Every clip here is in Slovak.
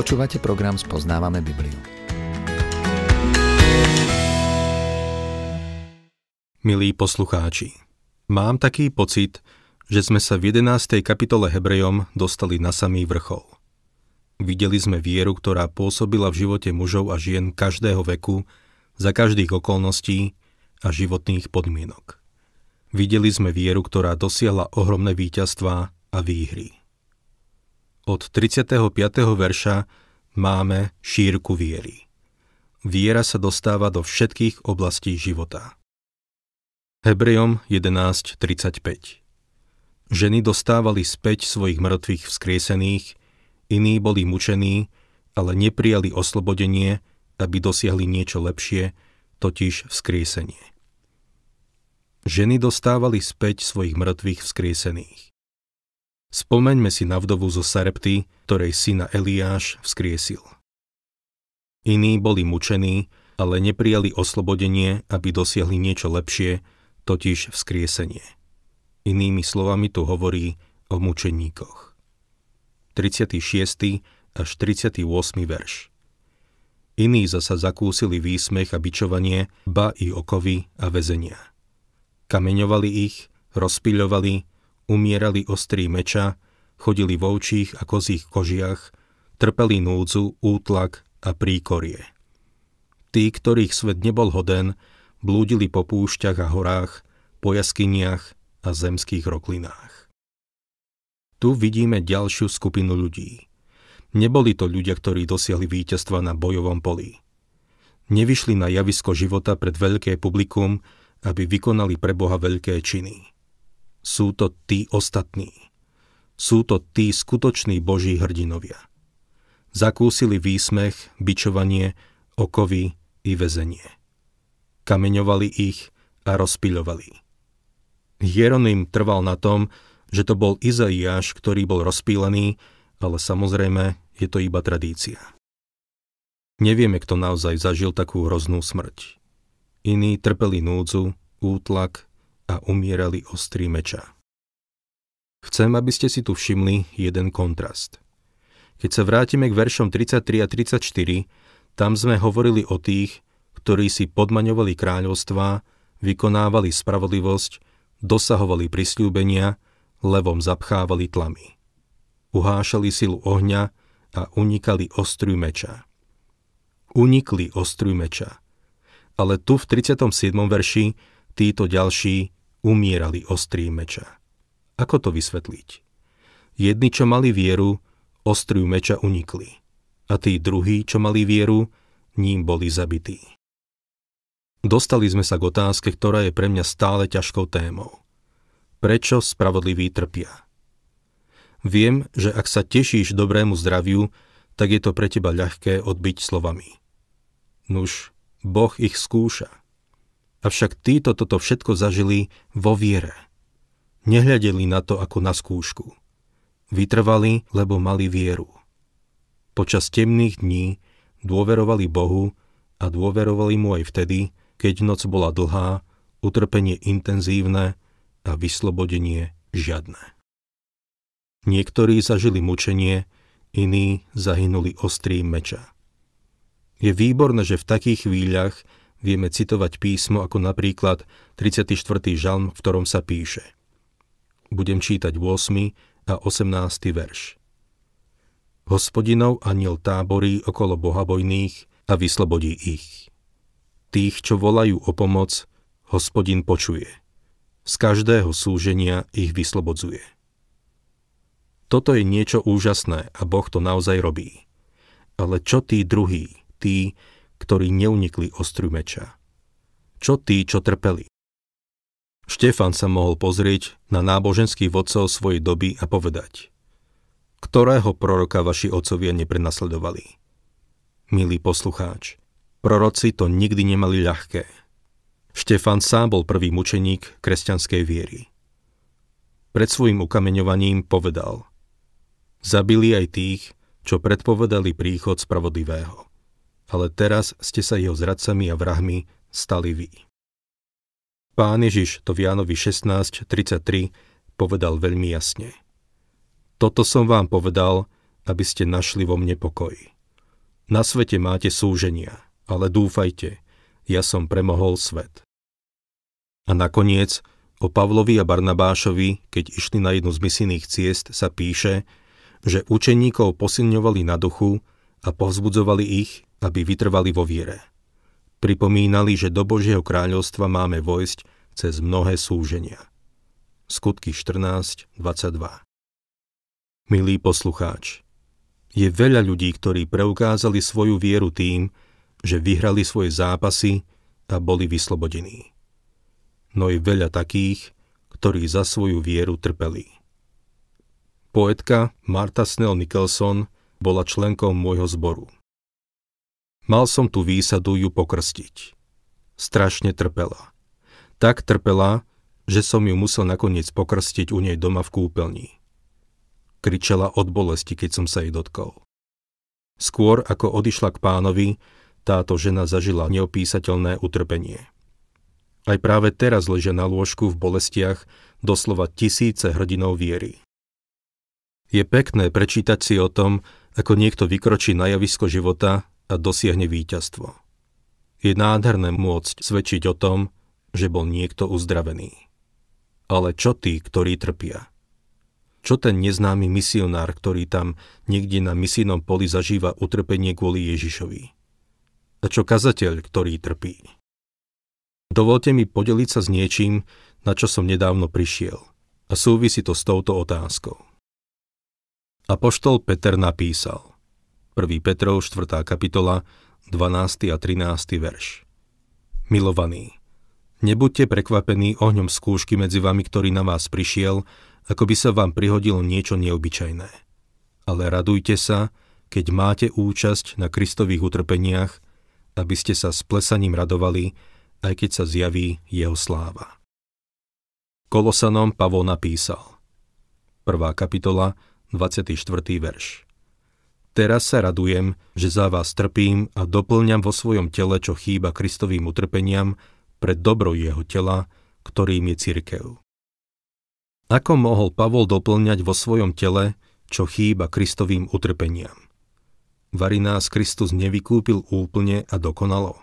Počúvate program Spoznávame Bibliu. Milí poslucháči, mám taký pocit, že sme sa v 11. kapitole Hebrejom dostali na samý vrchol. Videli sme vieru, ktorá pôsobila v živote mužov a žien každého veku, za každých okolností a životných podmienok. Videli sme vieru, ktorá dosiahla ohromné víťazstvá a výhry od 35. verša máme šírku viery. Viera sa dostáva do všetkých oblastí života. Hebrejom 11.35 Ženy dostávali späť svojich mŕtvych vzkriesených, iní boli mučení, ale neprijali oslobodenie, aby dosiahli niečo lepšie, totiž vzkriesenie. Ženy dostávali späť svojich mŕtvych vzkriesených. Spomeňme si na vdovu zo Sarepty, ktorej syna Eliáš vzkriesil. Iní boli mučení, ale neprijali oslobodenie, aby dosiahli niečo lepšie, totiž vzkriesenie. Inými slovami tu hovorí o mučeníkoch. 36. až 38. verš. Iní zasa zakúsili výsmech a bičovanie, ba i okovy a väzenia. Kameňovali ich, rozpíľovali, umierali ostrí meča, chodili v ovčích a kozích kožiach, trpeli núdzu, útlak a príkorie. Tí, ktorých svet nebol hoden, blúdili po púšťach a horách, po jaskyniach a zemských roklinách. Tu vidíme ďalšiu skupinu ľudí. Neboli to ľudia, ktorí dosiahli víťazstva na bojovom poli. Nevyšli na javisko života pred veľké publikum, aby vykonali pre Boha veľké činy sú to tí ostatní. Sú to tí skutoční boží hrdinovia. Zakúsili výsmech, bičovanie, okovy i väzenie. Kameňovali ich a rozpíľovali. Hieronym trval na tom, že to bol Izaiáš, ktorý bol rozpílený, ale samozrejme je to iba tradícia. Nevieme, kto naozaj zažil takú hroznú smrť. Iní trpeli núdzu, útlak, a umierali ostrý meča. Chcem, aby ste si tu všimli jeden kontrast. Keď sa vrátime k veršom 33 a 34, tam sme hovorili o tých, ktorí si podmaňovali kráľovstvá, vykonávali spravodlivosť, dosahovali prisľúbenia, levom zapchávali tlamy. Uhášali silu ohňa a unikali ostrú meča. Unikli ostrú meča. Ale tu v 37. verši títo ďalší umierali ostrý meča. Ako to vysvetliť? Jedni, čo mali vieru, ostriu meča unikli. A tí druhí, čo mali vieru, ním boli zabití. Dostali sme sa k otázke, ktorá je pre mňa stále ťažkou témou. Prečo spravodliví trpia? Viem, že ak sa tešíš dobrému zdraviu, tak je to pre teba ľahké odbiť slovami. Nuž, Boh ich skúša. Avšak títo toto všetko zažili vo viere. Nehľadeli na to ako na skúšku. Vytrvali, lebo mali vieru. Počas temných dní dôverovali Bohu a dôverovali mu aj vtedy, keď noc bola dlhá, utrpenie intenzívne a vyslobodenie žiadne. Niektorí zažili mučenie, iní zahynuli ostrým meča. Je výborné, že v takých chvíľach vieme citovať písmo ako napríklad 34. žalm, v ktorom sa píše. Budem čítať 8. a 18. verš. Hospodinov aniel táborí okolo bohabojných a vyslobodí ich. Tých, čo volajú o pomoc, hospodin počuje. Z každého súženia ich vyslobodzuje. Toto je niečo úžasné a Boh to naozaj robí. Ale čo tí druhí, tí, ktorí neunikli ostru meča. Čo tí, čo trpeli? Štefan sa mohol pozrieť na náboženských vodcov svojej doby a povedať, ktorého proroka vaši otcovia neprenasledovali. Milý poslucháč, proroci to nikdy nemali ľahké. Štefan sám bol prvý mučeník kresťanskej viery. Pred svojim ukameňovaním povedal Zabili aj tých, čo predpovedali príchod spravodlivého ale teraz ste sa jeho zradcami a vrahmi stali vy. Pán Ježiš to v Jánovi 16.33 povedal veľmi jasne. Toto som vám povedal, aby ste našli vo mne pokoj. Na svete máte súženia, ale dúfajte, ja som premohol svet. A nakoniec o Pavlovi a Barnabášovi, keď išli na jednu z misijných ciest, sa píše, že učeníkov posilňovali na duchu a povzbudzovali ich aby vytrvali vo viere. Pripomínali, že do Božieho kráľovstva máme vojsť cez mnohé súženia. Skutky 14, 22 Milý poslucháč, je veľa ľudí, ktorí preukázali svoju vieru tým, že vyhrali svoje zápasy a boli vyslobodení. No je veľa takých, ktorí za svoju vieru trpeli. Poetka Marta Snell Nicholson bola členkou môjho zboru – Mal som tú výsadu ju pokrstiť. Strašne trpela. Tak trpela, že som ju musel nakoniec pokrstiť u nej doma v kúpeľni. Kričela od bolesti, keď som sa jej dotkol. Skôr ako odišla k pánovi, táto žena zažila neopísateľné utrpenie. Aj práve teraz leže na lôžku v bolestiach doslova tisíce hrdinov viery. Je pekné prečítať si o tom, ako niekto vykročí na javisko života a dosiahne víťazstvo. Je nádherné môcť svedčiť o tom, že bol niekto uzdravený. Ale čo tí, ktorí trpia? Čo ten neznámy misionár, ktorý tam niekde na misijnom poli zažíva utrpenie kvôli Ježišovi? A čo kazateľ, ktorý trpí? Dovolte mi podeliť sa s niečím, na čo som nedávno prišiel. A súvisí to s touto otázkou. Apoštol Peter napísal. 1. Petrov 4. kapitola 12. a 13. verš. Milovaní, nebuďte prekvapení ohňom skúšky medzi vami, ktorý na vás prišiel, ako by sa vám prihodilo niečo neobyčajné. Ale radujte sa, keď máte účasť na Kristových utrpeniach, aby ste sa s plesaním radovali, aj keď sa zjaví jeho sláva. Kolosanom Pavol napísal 1. kapitola 24. verš Teraz sa radujem, že za vás trpím a doplňam vo svojom tele, čo chýba Kristovým utrpeniam, pre dobro jeho tela, ktorým je cirkev. Ako mohol Pavol doplňať vo svojom tele, čo chýba Kristovým utrpeniam? Vary nás Kristus nevykúpil úplne a dokonalo?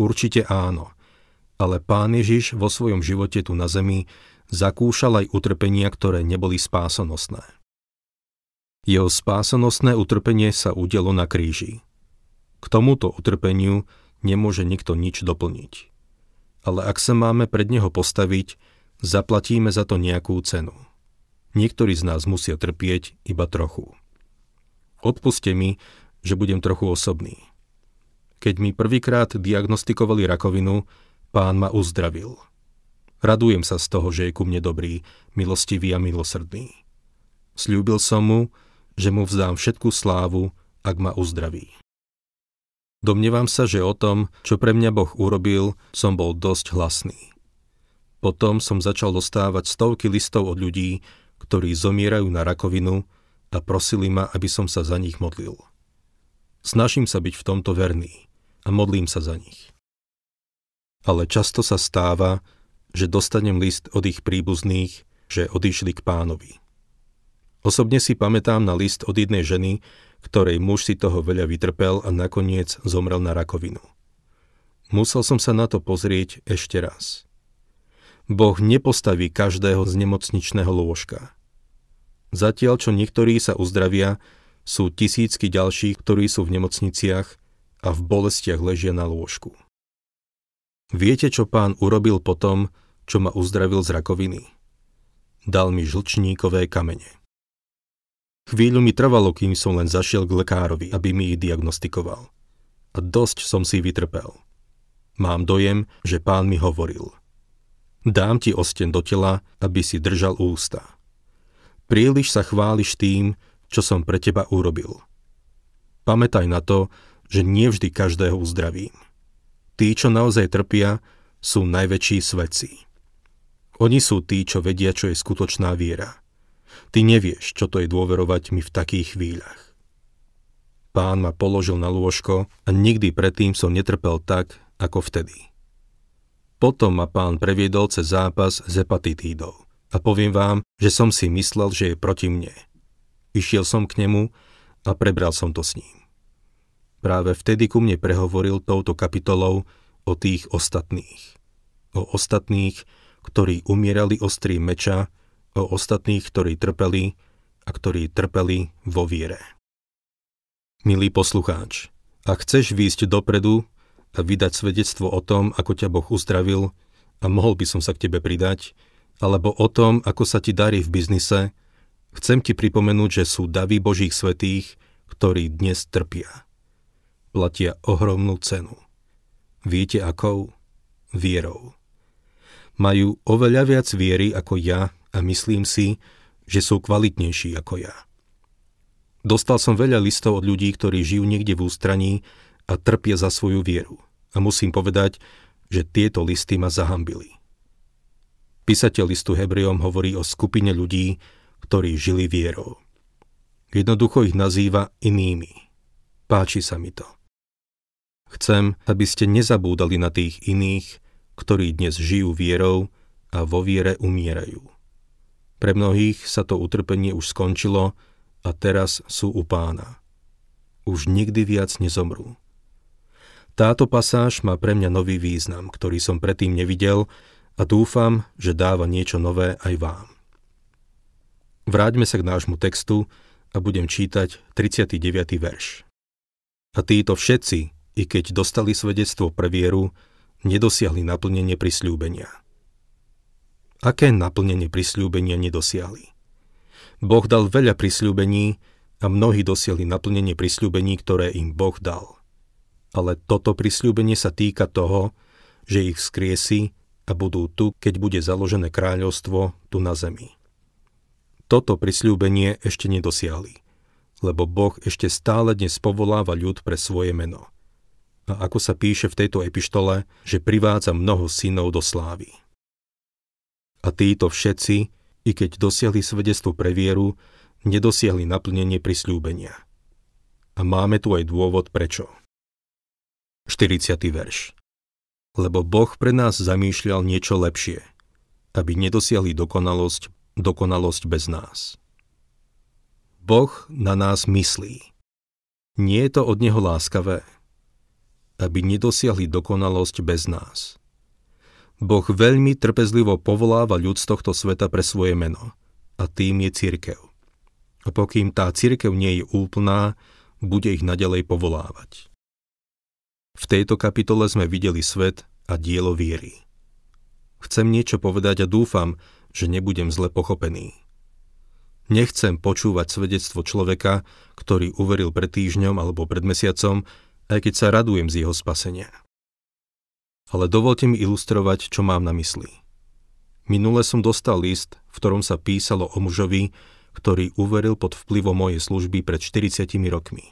Určite áno, ale Pán Ježiš vo svojom živote tu na zemi zakúšal aj utrpenia, ktoré neboli spásonosné. Jeho spásanostné utrpenie sa udelo na kríži. K tomuto utrpeniu nemôže nikto nič doplniť. Ale ak sa máme pred neho postaviť, zaplatíme za to nejakú cenu. Niektorí z nás musia trpieť iba trochu. Odpuste mi, že budem trochu osobný. Keď mi prvýkrát diagnostikovali rakovinu, pán ma uzdravil. Radujem sa z toho, že je ku mne dobrý, milostivý a milosrdný. Sľúbil som mu, že mu vzdám všetku slávu, ak ma uzdraví. Domnievam sa, že o tom, čo pre mňa Boh urobil, som bol dosť hlasný. Potom som začal dostávať stovky listov od ľudí, ktorí zomierajú na rakovinu a prosili ma, aby som sa za nich modlil. Snažím sa byť v tomto verný a modlím sa za nich. Ale často sa stáva, že dostanem list od ich príbuzných, že odišli k pánovi. Osobne si pamätám na list od jednej ženy, ktorej muž si toho veľa vytrpel a nakoniec zomrel na rakovinu. Musel som sa na to pozrieť ešte raz. Boh nepostaví každého z nemocničného lôžka. Zatiaľ, čo niektorí sa uzdravia, sú tisícky ďalších, ktorí sú v nemocniciach a v bolestiach ležia na lôžku. Viete, čo pán urobil potom, čo ma uzdravil z rakoviny? Dal mi žlčníkové kamene. Chvíľu mi trvalo, kým som len zašiel k lekárovi, aby mi ich diagnostikoval. A dosť som si vytrpel. Mám dojem, že pán mi hovoril. Dám ti osten do tela, aby si držal ústa. Príliš sa chváliš tým, čo som pre teba urobil. Pamätaj na to, že nevždy každého uzdravím. Tí, čo naozaj trpia, sú najväčší svetci. Oni sú tí, čo vedia, čo je skutočná viera. Ty nevieš, čo to je dôverovať mi v takých chvíľach. Pán ma položil na lôžko a nikdy predtým som netrpel tak, ako vtedy. Potom ma pán previedol cez zápas s hepatitídou a poviem vám, že som si myslel, že je proti mne. Išiel som k nemu a prebral som to s ním. Práve vtedy ku mne prehovoril touto kapitolou o tých ostatných. O ostatných, ktorí umierali ostrým meča, o ostatných, ktorí trpeli a ktorí trpeli vo viere. Milý poslucháč, ak chceš výjsť dopredu a vydať svedectvo o tom, ako ťa Boh uzdravil a mohol by som sa k tebe pridať, alebo o tom, ako sa ti darí v biznise, chcem ti pripomenúť, že sú davy Božích svetých, ktorí dnes trpia. Platia ohromnú cenu. Viete akou? Vierou. Majú oveľa viac viery ako ja a myslím si, že sú kvalitnejší ako ja. Dostal som veľa listov od ľudí, ktorí žijú niekde v ústraní a trpia za svoju vieru. A musím povedať, že tieto listy ma zahambili. Písateľ listu Hebrejom hovorí o skupine ľudí, ktorí žili vierou. Jednoducho ich nazýva inými. Páči sa mi to. Chcem, aby ste nezabúdali na tých iných, ktorí dnes žijú vierou a vo viere umierajú. Pre mnohých sa to utrpenie už skončilo a teraz sú u pána. Už nikdy viac nezomrú. Táto pasáž má pre mňa nový význam, ktorý som predtým nevidel a dúfam, že dáva niečo nové aj vám. Vráťme sa k nášmu textu a budem čítať 39. verš. A títo všetci, i keď dostali svedectvo pre vieru, nedosiahli naplnenie prisľúbenia aké naplnenie prisľúbenia nedosiahli. Boh dal veľa prisľúbení a mnohí dosiahli naplnenie prisľúbení, ktoré im Boh dal. Ale toto prisľúbenie sa týka toho, že ich skriesi a budú tu, keď bude založené kráľovstvo tu na zemi. Toto prisľúbenie ešte nedosiahli, lebo Boh ešte stále dnes povoláva ľud pre svoje meno. A ako sa píše v tejto epištole, že privádza mnoho synov do slávy. A títo všetci, i keď dosiahli svedectvo pre vieru, nedosiahli naplnenie prisľúbenia. A máme tu aj dôvod prečo. 40. verš Lebo Boh pre nás zamýšľal niečo lepšie, aby nedosiahli dokonalosť, dokonalosť bez nás. Boh na nás myslí. Nie je to od Neho láskavé, aby nedosiahli dokonalosť bez nás. Boh veľmi trpezlivo povoláva ľud z tohto sveta pre svoje meno. A tým je církev. A pokým tá církev nie je úplná, bude ich nadalej povolávať. V tejto kapitole sme videli svet a dielo viery. Chcem niečo povedať a dúfam, že nebudem zle pochopený. Nechcem počúvať svedectvo človeka, ktorý uveril pred týždňom alebo pred mesiacom, aj keď sa radujem z jeho spasenia ale dovolte mi ilustrovať, čo mám na mysli. Minule som dostal list, v ktorom sa písalo o mužovi, ktorý uveril pod vplyvom mojej služby pred 40 rokmi.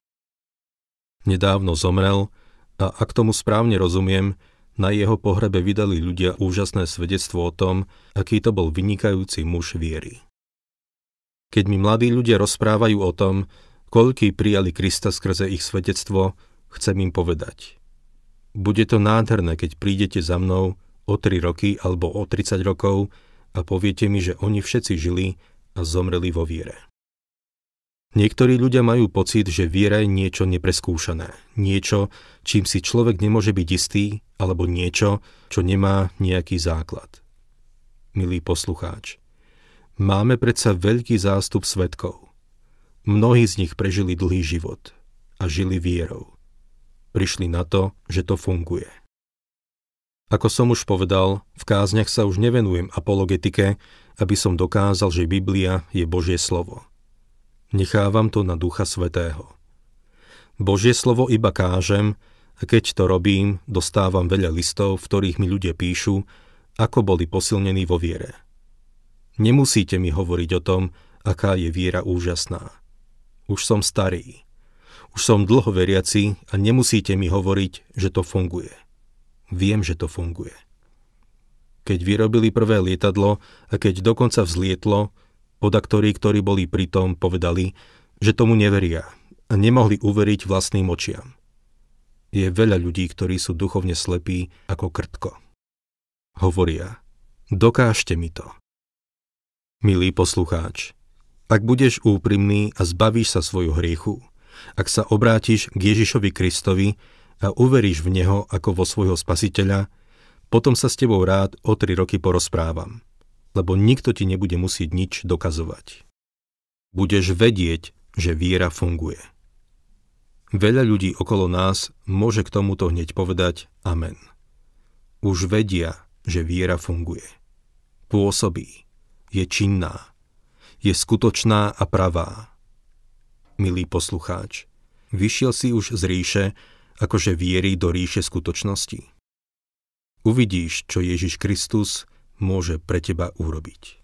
Nedávno zomrel a ak tomu správne rozumiem, na jeho pohrebe vydali ľudia úžasné svedectvo o tom, aký to bol vynikajúci muž viery. Keď mi mladí ľudia rozprávajú o tom, koľký prijali Krista skrze ich svedectvo, chcem im povedať – bude to nádherné, keď prídete za mnou o 3 roky alebo o 30 rokov a poviete mi, že oni všetci žili a zomreli vo viere. Niektorí ľudia majú pocit, že viera je niečo nepreskúšané, niečo, čím si človek nemôže byť istý, alebo niečo, čo nemá nejaký základ. Milý poslucháč, máme predsa veľký zástup svetkov. Mnohí z nich prežili dlhý život a žili vierou prišli na to, že to funguje. Ako som už povedal, v kázniach sa už nevenujem apologetike, aby som dokázal, že Biblia je Božie slovo. Nechávam to na Ducha Svetého. Božie slovo iba kážem a keď to robím, dostávam veľa listov, v ktorých mi ľudia píšu, ako boli posilnení vo viere. Nemusíte mi hovoriť o tom, aká je viera úžasná. Už som starý. Už som dlho veriaci a nemusíte mi hovoriť, že to funguje. Viem, že to funguje. Keď vyrobili prvé lietadlo a keď dokonca vzlietlo, podaktorí, ktorí boli tom, povedali, že tomu neveria a nemohli uveriť vlastným očiam. Je veľa ľudí, ktorí sú duchovne slepí ako krtko. Hovoria, dokážte mi to. Milý poslucháč, ak budeš úprimný a zbavíš sa svoju hriechu, ak sa obrátiš k Ježišovi Kristovi a uveríš v Neho ako vo svojho spasiteľa, potom sa s tebou rád o tri roky porozprávam, lebo nikto ti nebude musieť nič dokazovať. Budeš vedieť, že viera funguje. Veľa ľudí okolo nás môže k tomuto hneď povedať amen. Už vedia, že viera funguje. Pôsobí. Je činná. Je skutočná a pravá milý poslucháč. Vyšiel si už z ríše, akože vierí do ríše skutočnosti. Uvidíš, čo Ježiš Kristus môže pre teba urobiť.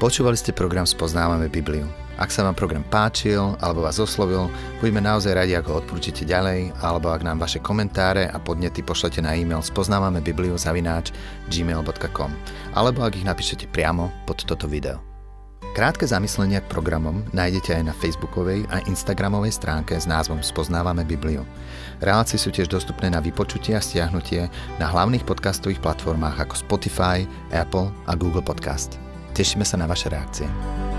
Počúvali ste program Spoznávame Bibliu. Ak sa vám program páčil alebo vás oslovil, budeme naozaj radi, ak ho odporúčite ďalej, alebo ak nám vaše komentáre a podnety pošlete na e-mail spoznávame bibliu alebo ak ich napíšete priamo pod toto video. Krátke zamyslenia k programom nájdete aj na facebookovej a instagramovej stránke s názvom Spoznávame Bibliu. Relácie sú tiež dostupné na vypočutie a stiahnutie na hlavných podcastových platformách ako Spotify, Apple a Google Podcast. Tešíme sa na vaše reakcie.